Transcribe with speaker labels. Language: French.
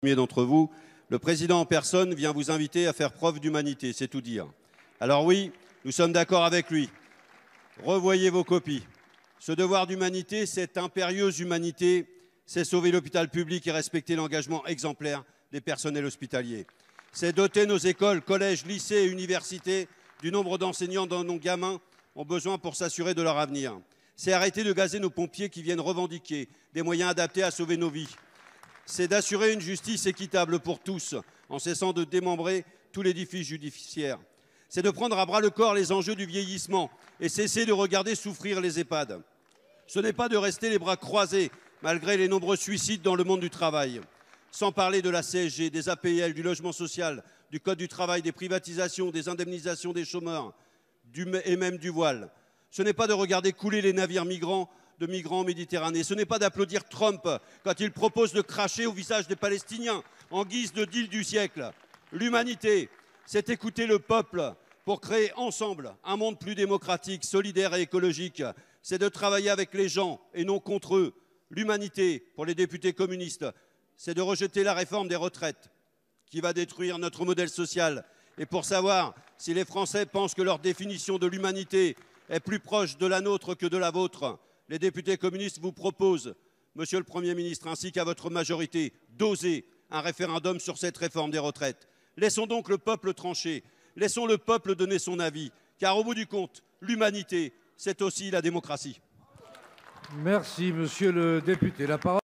Speaker 1: premier d'entre vous, le président en personne vient vous inviter à faire preuve d'humanité, c'est tout dire. Alors oui, nous sommes d'accord avec lui. Revoyez vos copies. Ce devoir d'humanité, cette impérieuse humanité, c'est sauver l'hôpital public et respecter l'engagement exemplaire des personnels hospitaliers. C'est doter nos écoles, collèges, lycées et universités du nombre d'enseignants dont nos gamins ont besoin pour s'assurer de leur avenir. C'est arrêter de gazer nos pompiers qui viennent revendiquer des moyens adaptés à sauver nos vies c'est d'assurer une justice équitable pour tous, en cessant de démembrer tout l'édifice judiciaire. C'est de prendre à bras le corps les enjeux du vieillissement et cesser de regarder souffrir les EHPAD. Ce n'est pas de rester les bras croisés malgré les nombreux suicides dans le monde du travail. Sans parler de la CSG, des APL, du logement social, du Code du travail, des privatisations, des indemnisations des chômeurs et même du voile. Ce n'est pas de regarder couler les navires migrants de migrants méditerranéens. Ce n'est pas d'applaudir Trump quand il propose de cracher au visage des Palestiniens en guise de deal du siècle. L'humanité, c'est écouter le peuple pour créer ensemble un monde plus démocratique, solidaire et écologique. C'est de travailler avec les gens et non contre eux. L'humanité, pour les députés communistes, c'est de rejeter la réforme des retraites qui va détruire notre modèle social. Et pour savoir si les Français pensent que leur définition de l'humanité est plus proche de la nôtre que de la vôtre, les députés communistes vous proposent, Monsieur le Premier ministre, ainsi qu'à votre majorité, d'oser un référendum sur cette réforme des retraites. Laissons donc le peuple trancher, laissons le peuple donner son avis, car au bout du compte, l'humanité, c'est aussi la démocratie. Merci, monsieur le député. La parole...